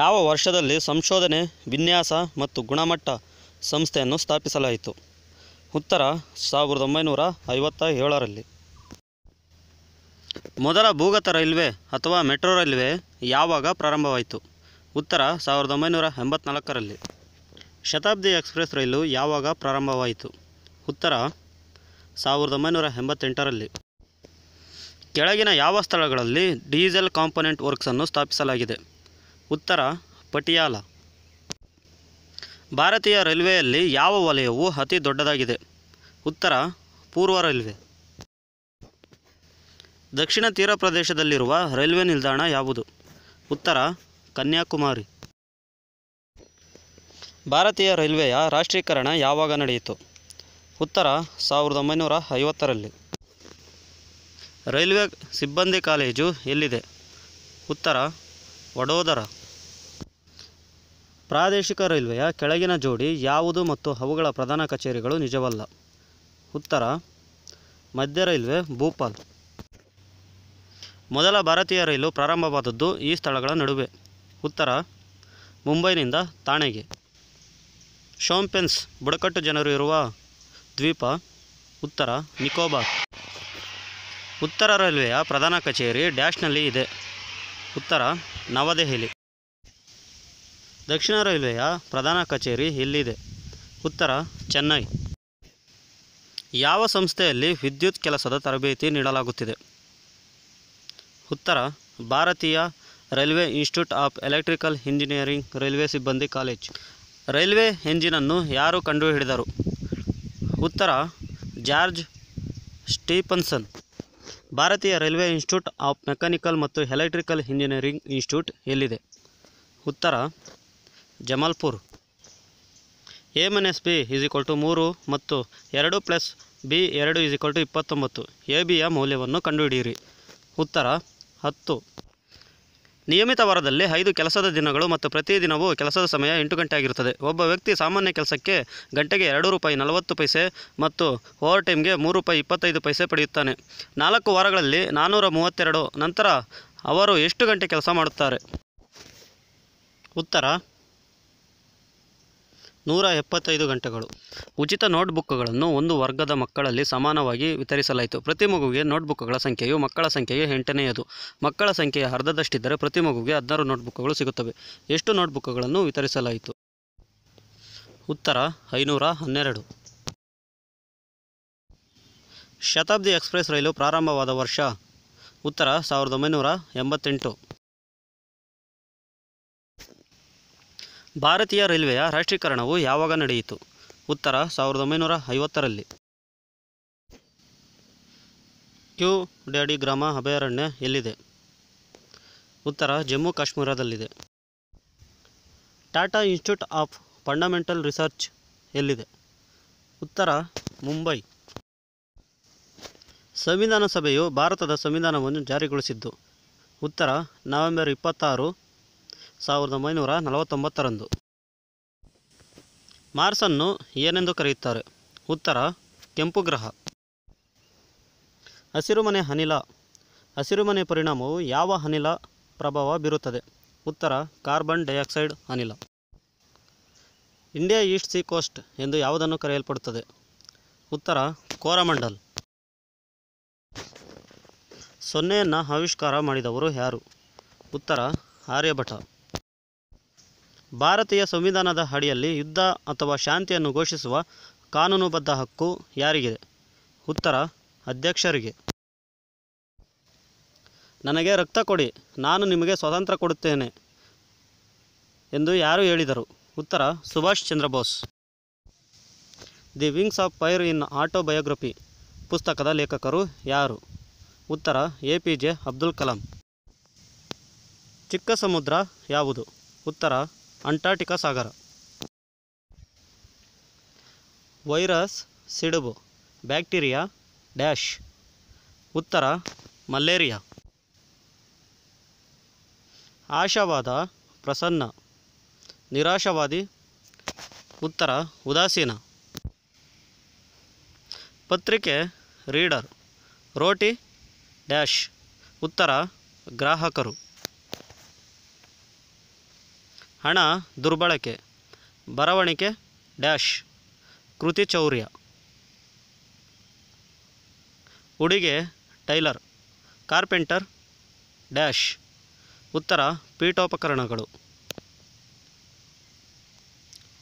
ಯಾವ ವರ್ಷದಲ್ಲಿ ಸಂಶೋಧನೆ ವಿನ್ಯಾಸ ಮತ್ತು ಗುಣಮಟ್ಟ ಸಂಸ್ಥೆಯನ್ನು ಸ್ಥಾಪಿಸಲಾಯಿತು ಉತ್ತರ ಸಾವಿರದ ಒಂಬೈನೂರ ಐವತ್ತ ಏಳರಲ್ಲಿ ಮೊದಲ ಭೂಗತ ರೈಲ್ವೆ ಅಥವಾ ಮೆಟ್ರೋ ರೈಲ್ವೆ ಯಾವಾಗ ಪ್ರಾರಂಭವಾಯಿತು ಉತ್ತರ ಸಾವಿರದ ಒಂಬೈನೂರ ಎಂಬತ್ನಾಲ್ಕರಲ್ಲಿ ಶತಾಬ್ದಿ ಎಕ್ಸ್ಪ್ರೆಸ್ ರೈಲು ಯಾವಾಗ ಪ್ರಾರಂಭವಾಯಿತು ಉತ್ತರ ಸಾವಿರದ ಒಂಬೈನೂರ ಎಂಬತ್ತೆಂಟರಲ್ಲಿ ಕೆಳಗಿನ ಯಾವ ಸ್ಥಳಗಳಲ್ಲಿ ಡೀಸೆಲ್ ಕಾಂಪೊನೆಂಟ್ ವರ್ಕ್ಸನ್ನು ಸ್ಥಾಪಿಸಲಾಗಿದೆ ಉತ್ತರ ಪಟಿಯಾಲ ಭಾರತೀಯ ರೈಲ್ವೆಯಲ್ಲಿ ಯಾವ ವಲಯವು ಅತಿ ದೊಡ್ಡದಾಗಿದೆ ಉತ್ತರ ಪೂರ್ವ ರೈಲ್ವೆ ದಕ್ಷಿಣ ತೀರ ಪ್ರದೇಶದಲ್ಲಿರುವ ರೈಲ್ವೆ ನಿಲ್ದಾಣ ಯಾವುದು ಉತ್ತರ ಕನ್ಯಾಕುಮಾರಿ ಭಾರತೀಯ ರೈಲ್ವೆಯ ರಾಷ್ಟ್ರೀಕರಣ ಯಾವಾಗ ನಡೆಯಿತು ಉತ್ತರ ಸಾವಿರದ ಒಂಬೈನೂರ ಐವತ್ತರಲ್ಲಿ ರೈಲ್ವೆ ಸಿಬ್ಬಂದಿ ಕಾಲೇಜು ಎಲ್ಲಿದೆ ಉತ್ತರ ವಡೋದರ ಪ್ರಾದೇಶಿಕ ರೈಲ್ವೆಯ ಕೆಳಗಿನ ಜೋಡಿ ಯಾವುದು ಮತ್ತು ಅವುಗಳ ಪ್ರಧಾನ ಕಚೇರಿಗಳು ನಿಜವಲ್ಲ ಉತ್ತರ ಮಧ್ಯ ರೈಲ್ವೆ ಭೂಪಾಲ್ ಮೊದಲ ಭಾರತೀಯ ರೈಲು ಪ್ರಾರಂಭವಾದದ್ದು ಈ ಸ್ಥಳಗಳ ನಡುವೆ ಉತ್ತರ ಮುಂಬೈನಿಂದ ಥಾಣೆಗೆ ಶೋಂಪೆನ್ಸ್ ಬುಡಕಟ್ಟು ಜನರು ಇರುವ ದ್ವೀಪ ಉತ್ತರ ನಿಕೋಬಾರ್ ಉತ್ತರ ರೈಲ್ವೆಯ ಪ್ರಧಾನ ಕಚೇರಿ ಡ್ಯಾಶ್ನಲ್ಲಿ ಇದೆ ಉತ್ತರ ನವದೆಹಲಿ ದಕ್ಷಿಣ ರೈಲ್ವೆಯ ಪ್ರಧಾನ ಕಚೇರಿ ಎಲ್ಲಿದೆ ಉತ್ತರ ಚೆನ್ನೈ ಯಾವ ಸಂಸ್ಥೆಯಲ್ಲಿ ವಿದ್ಯುತ್ ಕೆಲಸದ ತರಬೇತಿ ನೀಡಲಾಗುತ್ತಿದೆ ಉತ್ತರ ಭಾರತೀಯ railway institute of electrical engineering railway ಸಿಬ್ಬಂದಿ ಕಾಲೇಜ್ ರೈಲ್ವೆ ಎಂಜಿನನ್ನು ಯಾರು ಕಂಡುಹಿಡಿದರು ಉತ್ತರ ಜಾರ್ಜ್ ಸ್ಟೀಫನ್ಸನ್ ಭಾರತೀಯ ರೈಲ್ವೆ ಇನ್ಸ್ಟಿಟ್ಯೂಟ್ ಆಫ್ ಮೆಕ್ಯಾನಿಕಲ್ ಮತ್ತು ಎಲೆಕ್ಟ್ರಿಕಲ್ ಇಂಜಿನಿಯರಿಂಗ್ ಇನ್ಸ್ಟಿಟ್ಯೂಟ್ ಎಲ್ಲಿದೆ ಉತ್ತರ Jamalpur A minus B equal to ಮೂರು ಮತ್ತು ಎರಡು ಪ್ಲಸ್ ಬಿ ಎರಡು ಈಸ್ ಈಕ್ವಲ್ ಟು ಇಪ್ಪತ್ತೊಂಬತ್ತು ಎ ಬಿಯ ಮೌಲ್ಯವನ್ನು ಕಂಡುಹಿಡಿಯಿರಿ ಉತ್ತರ ಹತ್ತು ನಿಯಮಿತ ವಾರದಲ್ಲಿ ಐದು ಕೆಲಸದ ದಿನಗಳು ಮತ್ತು ಪ್ರತಿದಿನವೂ ಕೆಲಸದ ಸಮಯ ಎಂಟು ಗಂಟೆ ಆಗಿರುತ್ತದೆ ಒಬ್ಬ ವ್ಯಕ್ತಿ ಸಾಮಾನ್ಯ ಕೆಲಸಕ್ಕೆ ಗಂಟೆಗೆ ಎರಡು ರೂಪಾಯಿ ನಲವತ್ತು ಪೈಸೆ ಮತ್ತು ಓವರ್ ಟೈಮ್ಗೆ ಮೂರು ರೂಪಾಯಿ ಇಪ್ಪತ್ತೈದು ಪೈಸೆ ಪಡೆಯುತ್ತಾನೆ ನಾಲ್ಕು ವಾರಗಳಲ್ಲಿ ನಾನ್ನೂರ ಮೂವತ್ತೆರಡು ನಂತರ ಅವರು ಎಷ್ಟು ಗಂಟೆ ಕೆಲಸ ಮಾಡುತ್ತಾರೆ ಉತ್ತರ ನೂರ ಎಪ್ಪತ್ತೈದು ಗಂಟೆಗಳು ಉಚಿತ ನೋಟ್ಬುಕ್ಗಳನ್ನು ಒಂದು ವರ್ಗದ ಮಕ್ಕಳಲ್ಲಿ ಸಮಾನವಾಗಿ ವಿತರಿಸಲಾಯಿತು ಪ್ರತಿ ಮಗುವಿಗೆ ನೋಟ್ಬುಕ್ಗಳ ಸಂಖ್ಯೆಯು ಮಕ್ಕಳ ಸಂಖ್ಯೆಗೆ ಎಂಟನೆಯದು ಮಕ್ಕಳ ಸಂಖ್ಯೆಯ ಅರ್ಧದಷ್ಟಿದ್ದರೆ ಪ್ರತಿ ಮಗುವಿಗೆ ಹದಿನಾರು ನೋಟ್ಬುಕ್ಗಳು ಸಿಗುತ್ತವೆ ಎಷ್ಟು ನೋಟ್ಬುಕ್ಗಳನ್ನು ವಿತರಿಸಲಾಯಿತು ಉತ್ತರ ಐನೂರ ಹನ್ನೆರಡು ಶತಾಬ್ದಿ ಎಕ್ಸ್ಪ್ರೆಸ್ ರೈಲು ಪ್ರಾರಂಭವಾದ ವರ್ಷ ಉತ್ತರ ಸಾವಿರದ ಒಂಬೈನೂರ ಎಂಬತ್ತೆಂಟು ಭಾರತೀಯ ರೈಲ್ವೆಯ ರಾಷ್ಟ್ರೀಕರಣವು ಯಾವಾಗ ನಡೆಯಿತು ಉತ್ತರ ಸಾವಿರದ ಒಂಬೈನೂರ ಐವತ್ತರಲ್ಲಿ ಕ್ಯೂ ಡ್ಯಾಡಿ ಗ್ರಾಮ ಅಭಯಾರಣ್ಯ ಎಲ್ಲಿದೆ ಉತ್ತರ ಜಮ್ಮು ಕಾಶ್ಮೀರದಲ್ಲಿದೆ Tata institute of fundamental research ಎಲ್ಲಿದೆ ಉತ್ತರ ಮುಂಬೈ ಸಂವಿಧಾನ ಸಭೆಯು ಭಾರತದ ಸಂವಿಧಾನವನ್ನು ಜಾರಿಗೊಳಿಸಿದ್ದು ಉತ್ತರ ನವೆಂಬರ್ ಇಪ್ಪತ್ತಾರು ಸಾವಿರದ ಒಂಬೈನೂರ ನಲವತ್ತೊಂಬತ್ತರಂದು ಮಾರ್ಸನ್ನು ಏನೆಂದು ಕರೆಯುತ್ತಾರೆ ಉತ್ತರ ಕೆಂಪು ಗ್ರಹ ಹಸಿರುಮನೆ ಅನಿಲ ಹಸಿರುಮನೆ ಪರಿಣಾಮವು ಯಾವ ಅನಿಲ ಪ್ರಭಾವ ಬೀರುತ್ತದೆ ಉತ್ತರ ಕಾರ್ಬನ್ ಡೈಆಕ್ಸೈಡ್ ಅನಿಲ ಇಂಡಿಯಾ ಈಸ್ಟ್ ಸೀ ಕೋಸ್ಟ್ ಎಂದು ಯಾವುದನ್ನು ಕರೆಯಲ್ಪಡುತ್ತದೆ ಉತ್ತರ ಕೋರಮಂಡಲ್ ಸೊನ್ನೆಯನ್ನು ಆವಿಷ್ಕಾರ ಮಾಡಿದವರು ಯಾರು ಉತ್ತರ ಆರ್ಯಭಟ ಭಾರತೀಯ ಸಂವಿಧಾನದ ಅಡಿಯಲ್ಲಿ ಯುದ್ಧ ಅಥವಾ ಶಾಂತಿಯನ್ನು ಘೋಷಿಸುವ ಕಾನೂನುಬದ್ಧ ಹಕ್ಕು ಯಾರಿಗಿದೆ ಉತ್ತರ ಅಧ್ಯಕ್ಷರಿಗೆ ನನಗೆ ರಕ್ತ ಕೊಡಿ ನಾನು ನಿಮಗೆ ಸ್ವಾತಂತ್ರ್ಯ ಕೊಡುತ್ತೇನೆ ಎಂದು ಯಾರು ಹೇಳಿದರು ಉತ್ತರ Subhash Chandra Bose the wings of fire in autobiography ಪುಸ್ತಕದ ಲೇಖಕರು ಯಾರು ಉತ್ತರ A P J Abdul Kalam ಚಿಕ್ಕ ಸಮುದ್ರ ಯಾವುದು ಉತ್ತರ ಅಂಟಾರ್ಟಿಕಾ ಸಾಗರ ವೈರಸ್ ಸಿಡುಬು ಬ್ಯಾಕ್ಟೀರಿಯಾ ಡ್ಯಾಶ್ ಉತ್ತರ ಮಲೇರಿಯಾ ಆಶಾವಾದ ಪ್ರಸನ್ನ ನಿರಾಶಾವಾದಿ ಉತ್ತರ ಉದಾಸೀನ ಪತ್ರಿಕೆ ರೀಡರ್ ರೋಟಿ ಡ್ಯಾಶ್ ಉತ್ತರ ಗ್ರಾಹಕರು ಹಣ ದುರ್ಬಳಕೆ ಬರವಣಿಗೆ ಡ್ಯಾಶ್ ಕೃತಿಚೌರ್ಯ ಉಡುಗೆ ಟೈಲರ್ ಕಾರ್ಪೆಂಟರ್ ಡ್ಯಾಶ್ ಉತ್ತರ ಪೀಠೋಪಕರಣಗಳು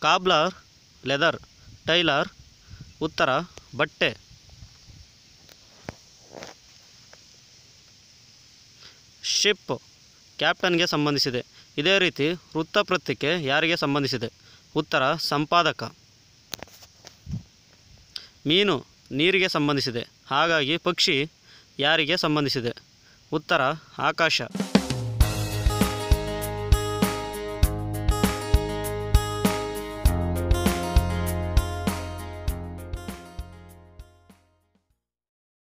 ಕಾಬ್ಲರ್ ಲೆದರ್ ಟೈಲರ್ ಉತ್ತರ ಬಟ್ಟೆ ಶಿಪ್ ಕ್ಯಾಪ್ಟನ್ಗೆ ಸಂಬಂಧಿಸಿದೆ ಇದೇ ರೀತಿ ವೃತ್ತಪ್ರತ್ಯಕ್ಕೆ ಯಾರಿಗೆ ಸಂಬಂಧಿಸಿದೆ ಉತ್ತರ ಸಂಪಾದಕ ಮೀನು ನೀರಿಗೆ ಸಂಬಂಧಿಸಿದೆ ಹಾಗಾಗಿ ಪಕ್ಷಿ ಯಾರಿಗೆ ಸಂಬಂಧಿಸಿದೆ ಉತ್ತರ ಆಕಾಶ